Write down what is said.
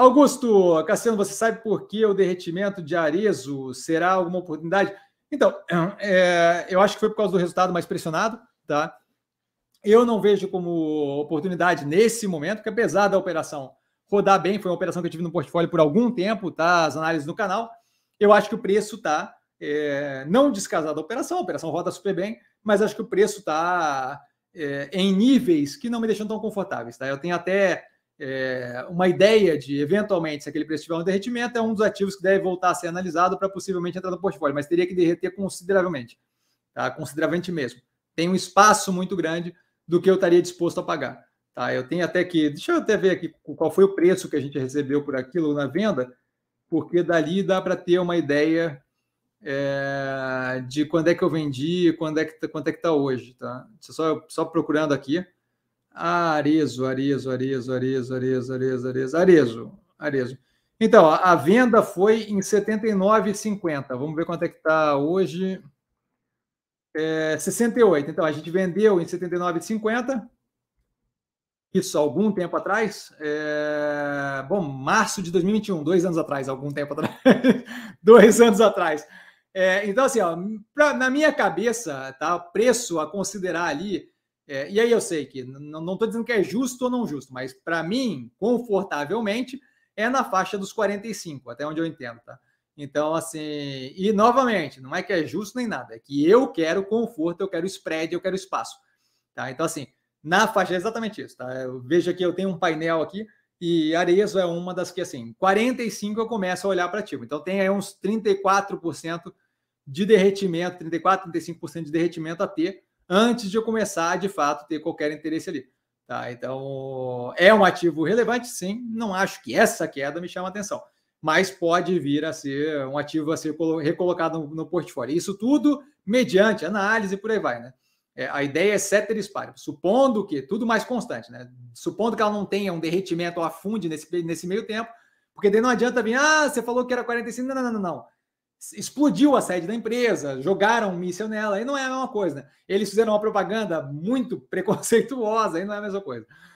Augusto, Cassiano, você sabe por que o derretimento de Arezo será alguma oportunidade? Então, é, eu acho que foi por causa do resultado mais pressionado, tá? Eu não vejo como oportunidade nesse momento, porque apesar da operação rodar bem, foi uma operação que eu tive no portfólio por algum tempo, tá? As análises no canal, eu acho que o preço tá é, não descasado da operação, a operação roda super bem, mas acho que o preço tá é, em níveis que não me deixam tão confortáveis, tá? Eu tenho até é, uma ideia de, eventualmente, se aquele preço tiver um derretimento, é um dos ativos que deve voltar a ser analisado para possivelmente entrar no portfólio, mas teria que derreter consideravelmente, tá? consideravelmente mesmo. Tem um espaço muito grande do que eu estaria disposto a pagar. Tá? Eu tenho até que. Deixa eu até ver aqui qual foi o preço que a gente recebeu por aquilo na venda, porque dali dá para ter uma ideia é, de quando é que eu vendi, quando é que quanto é que está hoje, tá? Só só procurando aqui. Arezo, Arezo, Arezo, Arezo, Arezo, Arezo, Arezo, Arezo, Arezo. Então, a venda foi em 79,50. Vamos ver quanto é que está hoje. É, 68. Então, a gente vendeu em 79,50. Isso, algum tempo atrás. É... Bom, março de 2021, dois anos atrás, algum tempo atrás. dois anos atrás. É, então, assim, ó, pra, na minha cabeça, tá? O preço a considerar ali é, e aí eu sei que não estou dizendo que é justo ou não justo, mas para mim, confortavelmente, é na faixa dos 45, até onde eu entendo, tá? Então, assim, e novamente, não é que é justo nem nada, é que eu quero conforto, eu quero spread, eu quero espaço, tá? Então, assim, na faixa é exatamente isso, tá? Eu vejo aqui, eu tenho um painel aqui e Arezo é uma das que, assim, 45 eu começo a olhar para ativo. Então, tem aí uns 34% de derretimento, 34, 35% de derretimento a ter antes de eu começar, de fato, ter qualquer interesse ali. Tá? Então, é um ativo relevante, sim. Não acho que essa queda me chama atenção, mas pode vir a ser um ativo a ser recolocado no, no portfólio. Isso tudo mediante análise e por aí vai, né? É, a ideia é ceteris spare, supondo que tudo mais constante, né? Supondo que ela não tenha um derretimento ou afunde nesse, nesse meio tempo, porque daí não adianta vir, ah, você falou que era 45, não, não, não, não explodiu a sede da empresa, jogaram um míssil nela, e não é a mesma coisa. Né? Eles fizeram uma propaganda muito preconceituosa, e não é a mesma coisa.